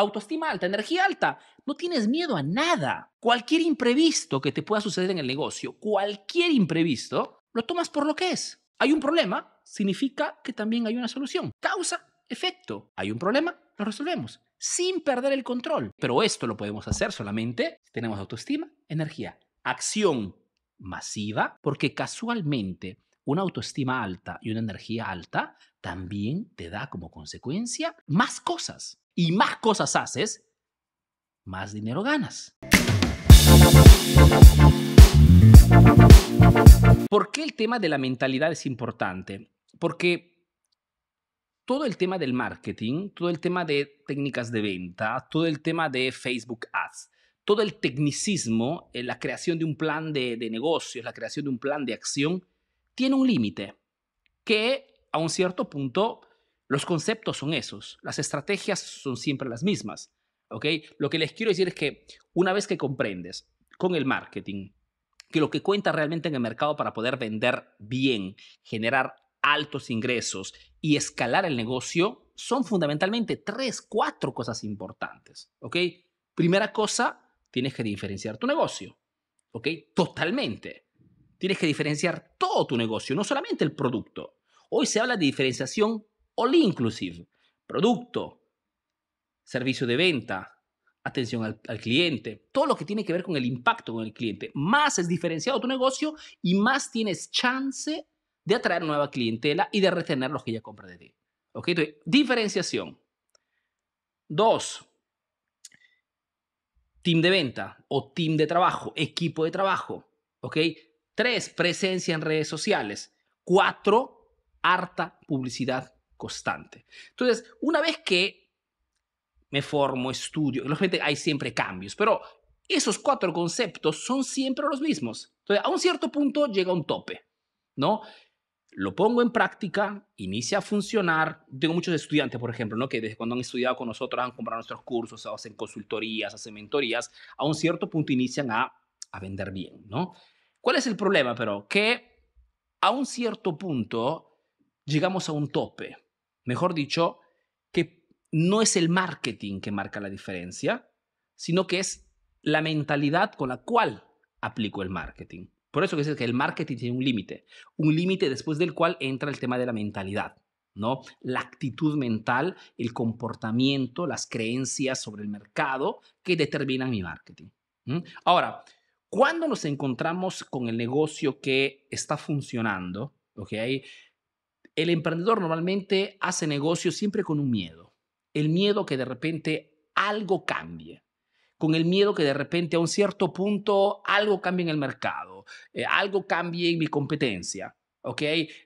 autoestima alta, energía alta, no tienes miedo a nada. Cualquier imprevisto que te pueda suceder en el negocio, cualquier imprevisto, lo tomas por lo que es. Hay un problema, significa que también hay una solución. Causa, efecto. Hay un problema, lo resolvemos sin perder el control. Pero esto lo podemos hacer solamente si tenemos autoestima, energía, acción masiva, porque casualmente una autoestima alta y una energía alta también te da como consecuencia más cosas y más cosas haces, más dinero ganas. ¿Por qué el tema de la mentalidad es importante? Porque todo el tema del marketing, todo el tema de técnicas de venta, todo el tema de Facebook Ads, todo el tecnicismo, eh, la creación de un plan de, de negocios, la creación de un plan de acción, tiene un límite que a un cierto punto los conceptos son esos, las estrategias son siempre las mismas. ¿ok? Lo que les quiero decir es que una vez que comprendes con el marketing que lo que cuenta realmente en el mercado para poder vender bien, generar altos ingresos y escalar el negocio son fundamentalmente tres, cuatro cosas importantes. ¿Ok? Primera cosa, tienes que diferenciar tu negocio. ¿Ok? Totalmente. Tienes que diferenciar todo tu negocio, no solamente el producto. Hoy se habla de diferenciación all inclusive, producto, servicio de venta, atención al, cliente, todo lo que tiene que ver con el impacto con el cliente. Más es diferenciado tu negocio y más tienes chance de atraer nueva clientela y de retener los que ya compran de ti. diferenciación. Dos, team de venta o team de trabajo, equipo de trabajo. ¿Ok? Tres, presencia en redes sociales. Cuatro, harta publicidad constante. Entonces, una vez que me formo, estudio, lógicamente hay siempre cambios, pero esos cuatro conceptos son siempre los mismos. Entonces, a un cierto punto llega un tope, ¿no? Lo pongo en práctica, inicia a funcionar. Tengo muchos estudiantes, por ejemplo, ¿no? que desde cuando han estudiado con nosotros han comprado nuestros cursos, hacen consultorías, hacen mentorías, a un cierto punto inician a, a vender bien, ¿no? ¿Cuál es el problema, pero? Que a un cierto punto llegamos a un tope. Mejor dicho, que no es el marketing que marca la diferencia, sino que es la mentalidad con la cual aplico el marketing. Por eso que es que el marketing tiene un límite, un límite después del cual entra el tema de la mentalidad, ¿no? La actitud mental, el comportamiento, las creencias sobre el mercado que determinan mi marketing. Ahora, cuando nos encontramos con el negocio que está funcionando, ¿ok? el emprendedor normalmente hace negocio siempre con un miedo. El miedo que de repente algo cambie. Con el miedo que de repente a un cierto punto algo cambie en el mercado, eh, algo cambie en mi competencia, ¿ok?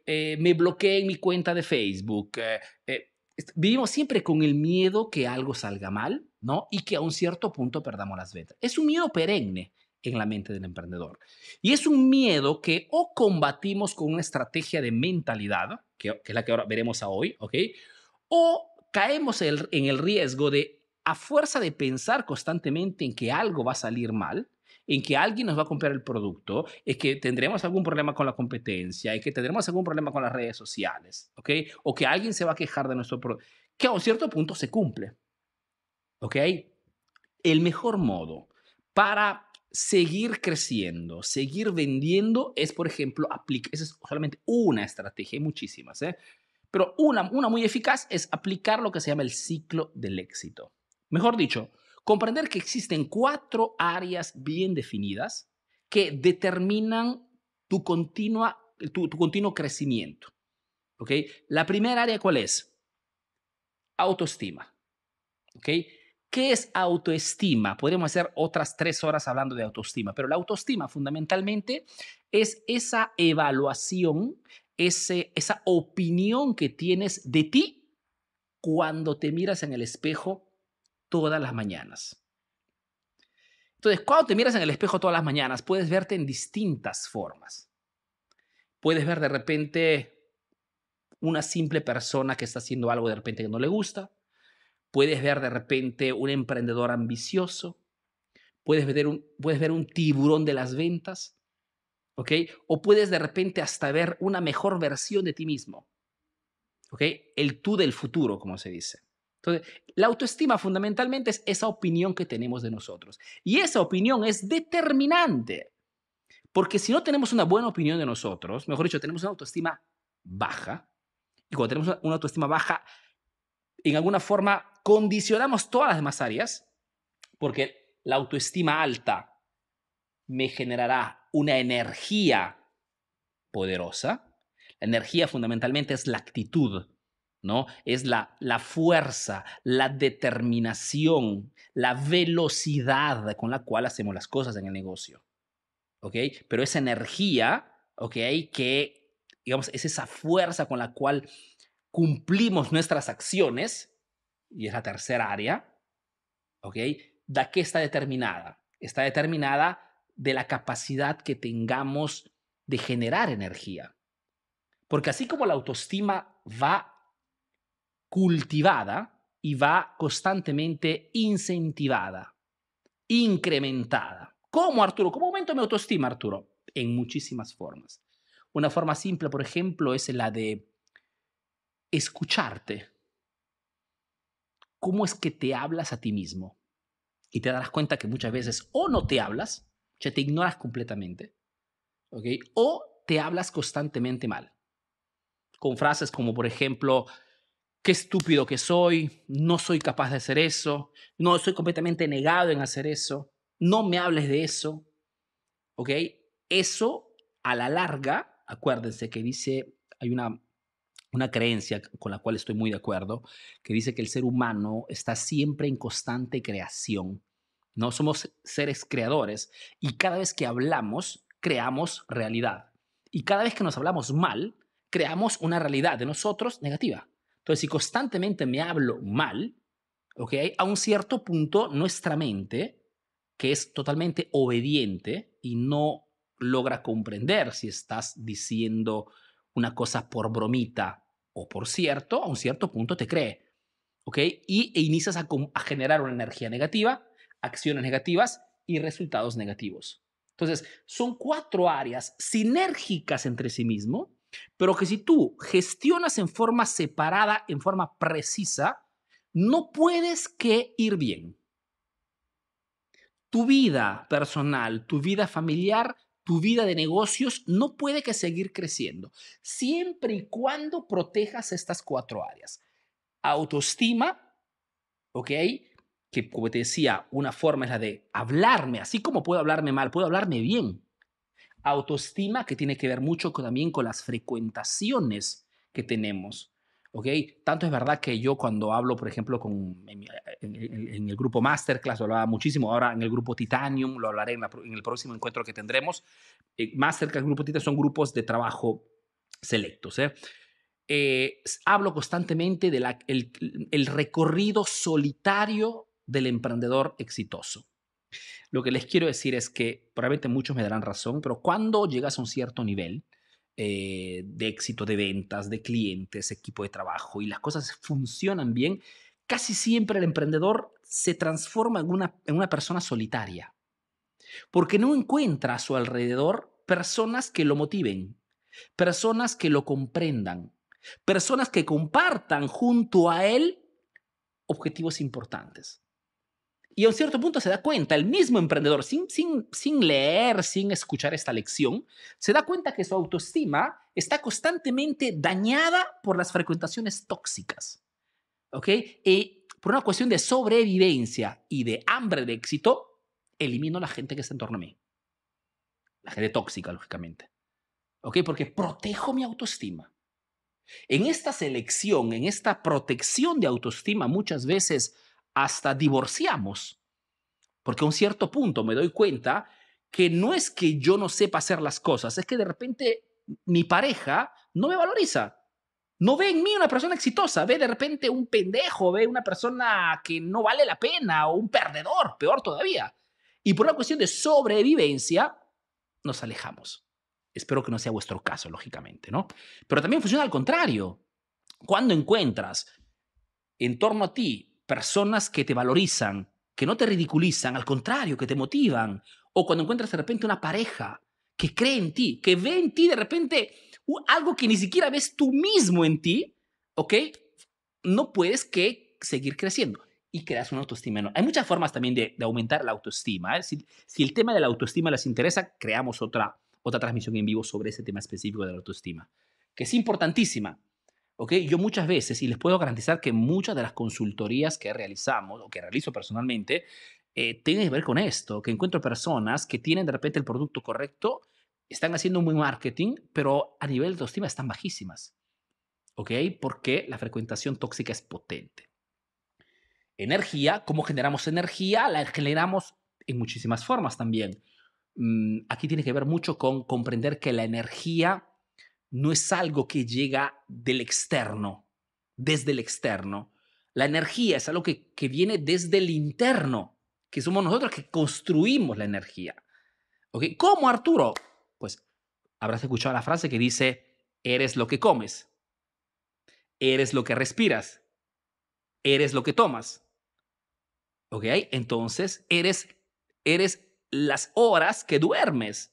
Eh, me bloqueé mi cuenta de Facebook. Eh, eh, vivimos siempre con el miedo que algo salga mal, ¿no? Y que a un cierto punto perdamos las ventas. Es un miedo perenne en la mente del emprendedor. Y es un miedo que o combatimos con una estrategia de mentalidad, que, que es la que ahora veremos a hoy, ¿ok? O caemos el, en el riesgo de, a fuerza de pensar constantemente en que algo va a salir mal, en que alguien nos va a comprar el producto, es que tendremos algún problema con la competencia, en que tendremos algún problema con las redes sociales, ¿ok? O que alguien se va a quejar de nuestro producto, que a un cierto punto se cumple, ¿ok? El mejor modo para seguir creciendo, seguir vendiendo es, por ejemplo, aplicar, esa es solamente una estrategia, hay muchísimas, ¿eh? pero una, una muy eficaz es aplicar lo que se llama el ciclo del éxito. Mejor dicho, comprender que existen cuatro áreas bien definidas que determinan tu, continua, continuo crecimiento. ¿okay? La primera área, ¿cuál es? Autoestima. ¿okay? ¿Qué es autoestima? Podríamos hacer otras tres horas hablando de autoestima, pero la autoestima fundamentalmente es esa evaluación, ese, esa opinión que tienes de ti cuando te miras en el espejo todas las mañanas. Entonces, cuando te miras en el espejo todas las mañanas, puedes verte en distintas formas. Puedes ver de repente una simple persona que está haciendo algo de repente que no le gusta puedes ver de repente un emprendedor ambicioso, puedes ver un, puedes ver un tiburón de las ventas, ¿ok? O puedes de repente hasta ver una mejor versión de ti mismo, ¿ok? El tú del futuro, como se dice. Entonces, la autoestima fundamentalmente es esa opinión que tenemos de nosotros. Y esa opinión es determinante. Porque si no tenemos una buena opinión de nosotros, mejor dicho, tenemos una autoestima baja. Y cuando tenemos una autoestima baja, en alguna forma condicionamos todas las demás áreas, porque la autoestima alta me generará una energía poderosa. La energía fundamentalmente es la actitud, ¿no? Es la, la fuerza, la determinación, la velocidad con la cual hacemos las cosas en el negocio. ¿Ok? Pero esa energía, ¿ok? Que, digamos, es esa fuerza con la cual cumplimos nuestras acciones, y es la tercera área, ¿ok? ¿De qué está determinada? Está determinada de la capacidad que tengamos de generar energía. Porque así como la autoestima va cultivada y va constantemente incentivada, incrementada. ¿Cómo, Arturo? ¿Cómo aumento mi autoestima, Arturo? En muchísimas formas. Una forma simple, por ejemplo, es la de escucharte. ¿Cómo es que te hablas a ti mismo? Y te darás cuenta que muchas veces o no te hablas, o sea, te ignoras completamente, O te hablas constantemente mal. Con frases como, por ejemplo, qué estúpido que soy, no soy capaz de hacer eso, no estoy completamente negado en hacer eso, no me hables de eso, ¿ok? Eso a la larga, acuérdense que dice, hay una una creencia con la cual estoy muy de acuerdo, que dice que el ser humano está siempre en constante creación. No somos seres creadores y cada vez que hablamos, creamos realidad. Y cada vez que nos hablamos mal, creamos una realidad de nosotros negativa. Entonces, si constantemente me hablo mal, ¿okay? a un cierto punto nuestra mente, que es totalmente obediente y no logra comprender si estás diciendo una cosa por bromita o por cierto, a un cierto punto te cree. ¿Ok? Y e inicias a, a generar una energía negativa, acciones negativas y resultados negativos. Entonces, son cuatro áreas sinérgicas entre sí mismo, pero que si tú gestionas en forma separada, en forma precisa, no puedes que ir bien. Tu vida personal, tu vida familiar tu vida de negocios no puede que seguir creciendo, siempre y cuando protejas estas cuatro áreas. Autoestima, ¿ok? Que como te decía, una forma es la de hablarme, así como puedo hablarme mal, puedo hablarme bien. Autoestima que tiene que ver mucho también con las frecuentaciones que tenemos. ¿ok? Tanto es verdad que yo cuando hablo, por ejemplo, con, en, el grupo Masterclass, lo hablaba muchísimo, ahora en el grupo Titanium, lo hablaré en, el próximo encuentro que tendremos. Eh, Masterclass, Grupo Titanium son grupos de trabajo selectos. ¿eh? Eh, hablo constantemente del el recorrido solitario del emprendedor exitoso. Lo que les quiero decir es que probablemente muchos me darán razón, pero cuando llegas a un cierto nivel, eh, de éxito, de ventas, de clientes, equipo de trabajo y las cosas funcionan bien, casi siempre el emprendedor se transforma en una, en una persona solitaria, porque no encuentra a su alrededor personas que lo motiven, personas que lo comprendan, personas que compartan junto a él objetivos importantes. Y a un cierto punto se da cuenta, el mismo emprendedor, sin, sin, leer, sin escuchar esta lección, se da cuenta que su autoestima está constantemente dañada por las frecuentaciones tóxicas. ¿Ok? Y por una cuestión de sobrevivencia y de hambre de éxito, elimino a la gente que está en torno a mí. La gente tóxica, lógicamente. ¿Ok? Porque protejo mi autoestima. En esta selección, en esta protección de autoestima, muchas veces hasta divorciamos. Porque a un cierto punto me doy cuenta que no es que yo no sepa hacer las cosas, es que de repente mi pareja no me valoriza. No ve en mí una persona exitosa, ve de repente un pendejo, ve una persona que no vale la pena o un perdedor, peor todavía. Y por una cuestión de sobrevivencia, nos alejamos. Espero que no sea vuestro caso, lógicamente, ¿no? Pero también funciona al contrario. Cuando encuentras en torno a ti personas que te valorizan, que no te ridiculizan, al contrario, que te motivan. O cuando encuentras de repente una pareja que cree en ti, que ve en ti de repente algo que ni siquiera ves tú mismo en ti, ¿ok? No puedes que seguir creciendo y creas una autoestima. Hay muchas formas también de, aumentar la autoestima. ¿eh? Si, el tema de la autoestima les interesa, creamos otra, otra transmisión en vivo sobre ese tema específico de la autoestima, que es importantísima. Yo muchas veces, y les puedo garantizar que muchas de las consultorías que realizamos o que realizo personalmente, eh, tienen que ver con esto, que encuentro personas que tienen de repente el producto correcto, están haciendo muy marketing, pero a nivel de autoestima están bajísimas, ¿ok? Porque la frecuentación tóxica es potente. Energía, ¿cómo generamos energía? La generamos en muchísimas formas también. Mm, aquí tiene que ver mucho con comprender que la energía no es algo que llega del externo, desde el externo. La energía es algo que, viene desde el interno, que somos nosotros que construimos la energía. ¿Ok? ¿Cómo, Arturo? Pues habrás escuchado la frase que dice, eres lo que comes, eres lo que respiras, eres lo que tomas. ¿Ok? Entonces, eres, eres las horas que duermes.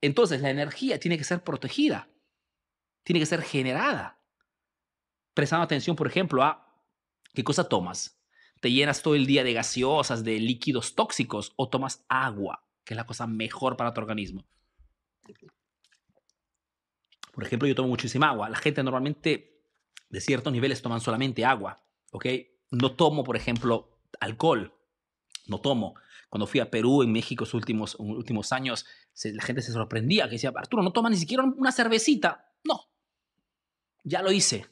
Entonces, la energía tiene que ser protegida tiene que ser generada. Prestando atención, por ejemplo, a qué cosa tomas. Te llenas todo el día de gaseosas, de líquidos tóxicos o tomas agua, que es la cosa mejor para tu organismo. Por ejemplo, yo tomo muchísima agua. La gente normalmente de ciertos niveles toman solamente agua, ¿ok? No tomo, por ejemplo, alcohol. No tomo. Cuando fui a Perú, en México, los últimos, últimos años, la gente se sorprendía que decía, Arturo, no toma ni siquiera una cervecita. No, ya lo hice,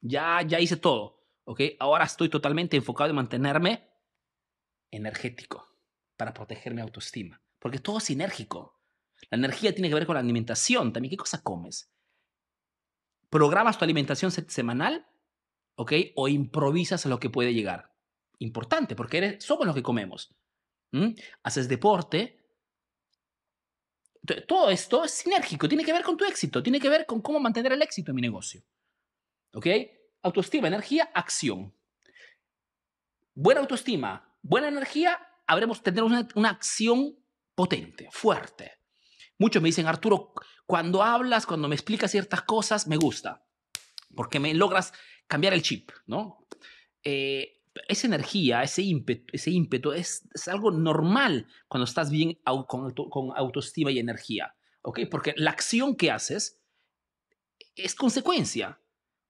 ya, ya hice todo, ¿ok? Ahora estoy totalmente enfocado en mantenerme energético para proteger mi autoestima, porque todo es sinérgico. La energía tiene que ver con la alimentación también. ¿Qué cosa comes? ¿Programas tu alimentación semanal? ¿Ok? O improvisas a lo que puede llegar. Importante, porque eres, somos los que comemos. Haces deporte. Todo esto es sinérgico, tiene que ver con tu éxito, tiene que ver con cómo mantener el éxito en mi negocio. ¿Ok? Autoestima, energía, acción. Buena autoestima, buena energía, habremos tener una, acción potente, fuerte. Muchos me dicen, Arturo, cuando hablas, cuando me explicas ciertas cosas, me gusta, porque me logras cambiar el chip, ¿no? Eh, esa energía, ese ímpetu, ese ímpetu es, algo normal cuando estás bien con, con, autoestima y energía, ¿ok? Porque la acción que haces es consecuencia.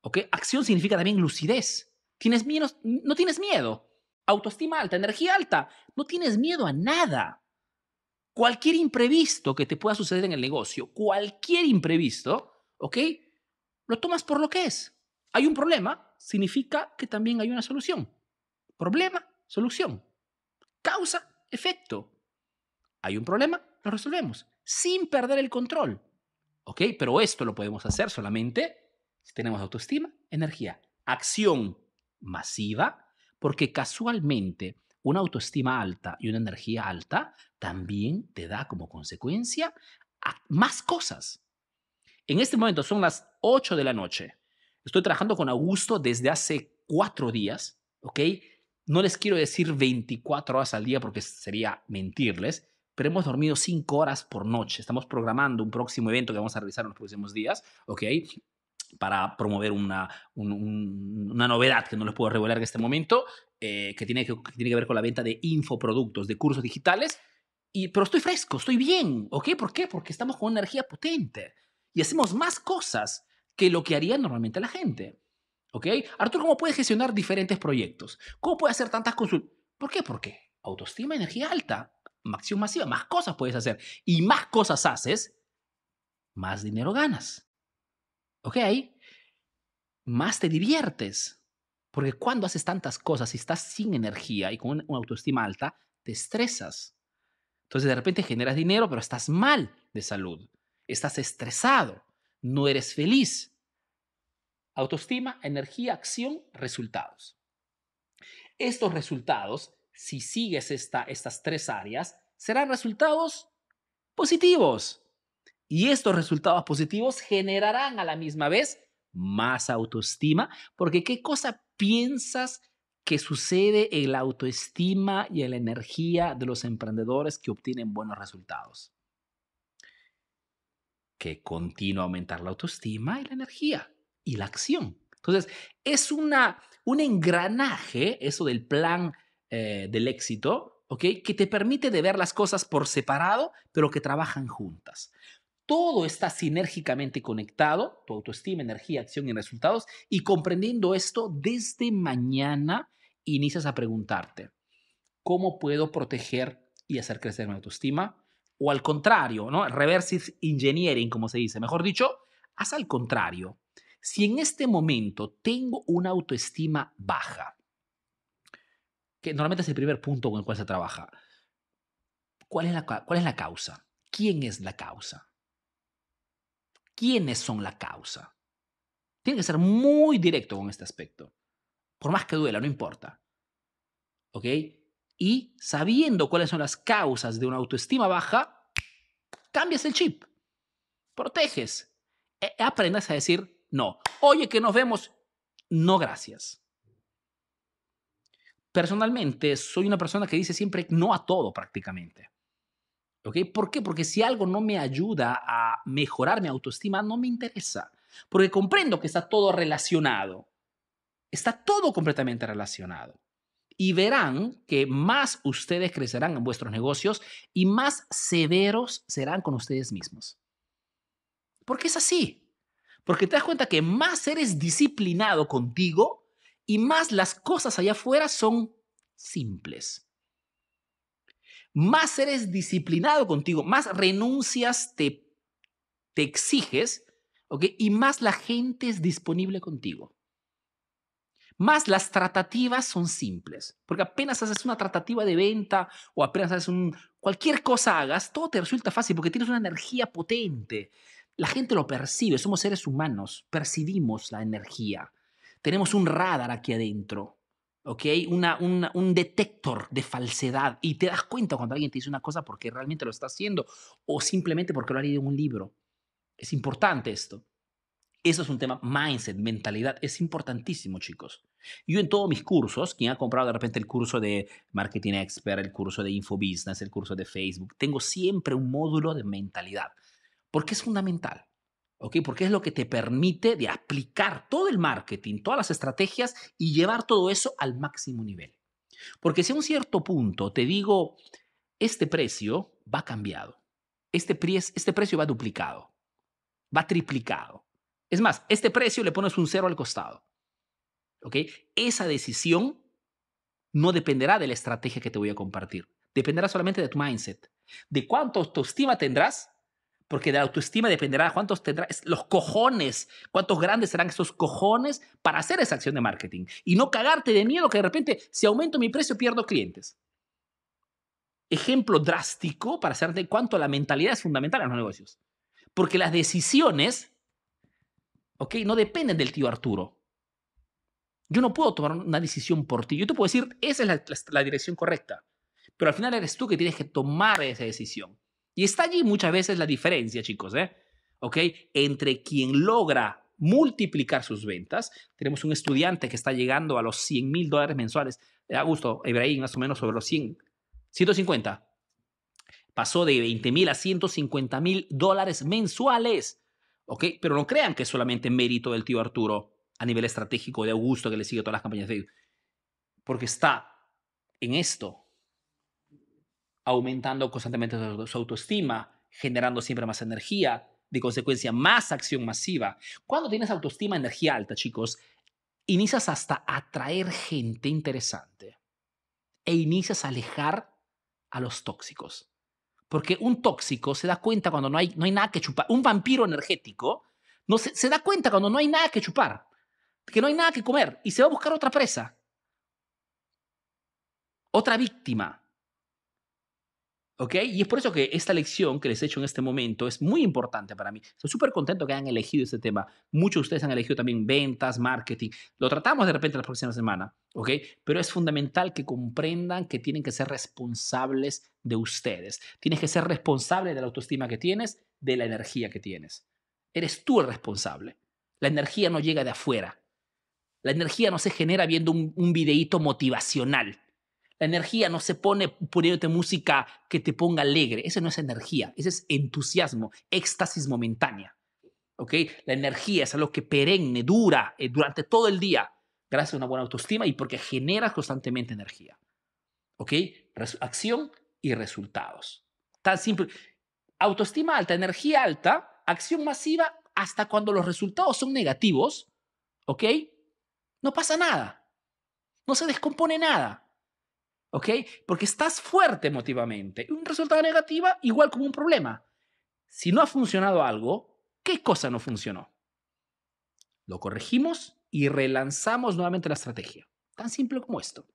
¿Ok? Acción significa también lucidez. Tienes miedo, no tienes miedo. Autoestima alta, energía alta. No tienes miedo a nada. Cualquier imprevisto que te pueda suceder en el negocio, cualquier imprevisto, ¿ok? Lo tomas por lo que es. Hay un problema, significa que también hay una solución. Problema, solución. Causa, efecto. Hay un problema, lo resolvemos, sin perder el control. ¿Ok? Pero esto lo podemos hacer solamente si tenemos autoestima, energía. Acción masiva, porque casualmente una autoestima alta y una energía alta también te da como consecuencia más cosas. En este momento son las 8 de la noche. Estoy trabajando con Augusto desde hace cuatro días, ¿ok? No les quiero decir 24 horas al día porque sería mentirles, pero hemos dormido 5 horas por noche. Estamos programando un próximo evento que vamos a realizar en los próximos días, ¿ok? para promover una, novedad que no les puedo revelar en este momento, eh, que, tiene que, tiene que ver con la venta de infoproductos, de cursos digitales, y, pero estoy fresco, estoy bien, ¿ok? ¿Por qué? Porque estamos con energía potente y hacemos más cosas que lo que haría normalmente la gente, ¿ok? Arturo, ¿cómo puedes gestionar diferentes proyectos? ¿Cómo puedes hacer tantas consultas? ¿Por qué? Porque autoestima, energía alta, acción masiva, más cosas puedes hacer y más cosas haces, más dinero ganas. ¿ok? Más te diviertes. Porque cuando haces tantas cosas y estás sin energía y con una autoestima alta, te estresas. Entonces de repente generas dinero, pero estás mal de salud. Estás estresado. No eres feliz. Autoestima, energía, acción, resultados. Estos resultados, si sigues estas tres áreas, serán resultados positivos. Y estos resultados positivos generarán a la misma vez más autoestima, porque ¿qué cosa piensas que sucede en la autoestima y en la energía de los emprendedores que obtienen buenos resultados? Que continúa aumentar la autoestima y la energía y la acción. Entonces, es una, un engranaje, eso del plan eh, del éxito, Que te permite de ver las cosas por separado, pero que trabajan juntas todo está sinérgicamente conectado, tu autoestima, energía, acción y resultados, y comprendiendo esto, desde mañana inicias a preguntarte, ¿cómo puedo proteger y hacer crecer mi autoestima? O al contrario, ¿no? Reverse engineering, como se dice. Mejor dicho, haz al contrario. Si en este momento tengo una autoestima baja, que normalmente es el primer punto con el cual se trabaja, cuál es la causa? ¿Quién es la causa? quiénes son la causa. Tiene que ser muy directo con este aspecto. Por más que duela, no importa. ¿Ok? Y sabiendo cuáles son las causas de una autoestima baja, cambias el chip. Proteges. E, aprendes aprendas a decir no. Oye, que nos vemos. No, gracias. Personalmente, soy una persona que dice siempre no a todo prácticamente. ¿Por qué? Porque si algo no me ayuda a mejorar mi autoestima, no me interesa. Porque comprendo que está todo relacionado. Está todo completamente relacionado. Y verán que más ustedes crecerán en vuestros negocios y más severos serán con ustedes mismos. Porque es así. Porque te das cuenta que más eres disciplinado contigo y más las cosas allá afuera son simples más eres disciplinado contigo, más renuncias te, te exiges, Y más la gente es disponible contigo. Más las tratativas son simples, porque apenas haces una tratativa de venta o apenas haces un... Cualquier cosa hagas, todo te resulta fácil porque tienes una energía potente. La gente lo percibe, somos seres humanos, percibimos la energía. Tenemos un radar aquí adentro. ¿ok? Una, un detector de falsedad y te das cuenta cuando alguien te dice una cosa porque realmente lo está haciendo o simplemente porque lo ha leído en un libro. Es importante esto. Eso es un tema mindset, mentalidad. Es importantísimo, chicos. Yo en todos mis cursos, quien ha comprado de repente el curso de Marketing Expert, el curso de Infobusiness, el curso de Facebook, tengo siempre un módulo de mentalidad, porque es fundamental. Porque es lo que te permite de aplicar todo el marketing, todas las estrategias y llevar todo eso al máximo nivel. Porque si a un cierto punto te digo, este precio va cambiado, este, este precio va duplicado, va triplicado. Es más, este precio le pones un cero al costado. ¿Ok? Esa decisión no dependerá de la estrategia que te voy a compartir. Dependerá solamente de tu mindset, de cuánto autoestima tendrás porque de la autoestima dependerá cuántos tendrá, los cojones, cuántos grandes serán esos cojones para hacer esa acción de marketing y no cagarte de miedo que de repente si aumento mi precio pierdo clientes. Ejemplo drástico para hacerte cuánto la mentalidad es fundamental en los negocios. Porque las decisiones, ¿ok? No dependen del tío Arturo. Yo no puedo tomar una decisión por ti. Yo te puedo decir, esa es la dirección correcta. Pero al final eres tú que tienes que tomar esa decisión. Y está allí muchas veces la diferencia, chicos, ¿eh? ¿Ok? Entre quien logra multiplicar sus ventas. Tenemos un estudiante que está llegando a los 100 mil dólares mensuales. Eh, Augusto, Ibrahim, más o menos sobre los 100, 150. Pasó de 20 mil a 150 mil dólares mensuales. ¿Ok? Pero no crean que es solamente mérito del tío Arturo a nivel estratégico de Augusto que le sigue todas las campañas de Porque está en esto, aumentando constantemente su autoestima, generando siempre más energía, de consecuencia más acción masiva. Cuando tienes autoestima, energía alta, chicos, inicias hasta atraer gente interesante e inicias a alejar a los tóxicos. Porque un tóxico se da cuenta cuando no hay, no hay nada que chupar. Un vampiro energético no se da cuenta cuando no hay nada que chupar, que no hay nada que comer y se va a buscar otra presa, otra víctima. ¿Ok? Y es por eso que esta lección que les he hecho en este momento es muy importante para mí. Estoy súper contento que hayan elegido este tema. Muchos de ustedes han elegido también ventas, marketing. Lo tratamos de repente la próxima semana, ¿ok? Pero es fundamental que comprendan que tienen que ser responsables de ustedes. Tienes que ser responsable de la autoestima que tienes, de la energía que tienes. Eres tú el responsable. La energía no llega de afuera. La energía no se genera viendo un, un videíto motivacional la energía no se pone poniéndote música que te ponga alegre. Eso no es energía, ese es entusiasmo, éxtasis momentánea. ¿ok? La energía es algo que perenne, dura eh, durante todo el día, gracias a una buena autoestima y porque genera constantemente energía. ¿Ok? acción y resultados. Tan simple. Autoestima alta, energía alta, acción masiva hasta cuando los resultados son negativos, ¿ok? No pasa nada. No se descompone nada. ¿ok? Porque estás fuerte emotivamente. Un resultado negativo igual como un problema. Si no ha funcionado algo, ¿qué cosa no funcionó? Lo corregimos y relanzamos nuevamente la estrategia. Tan simple como esto.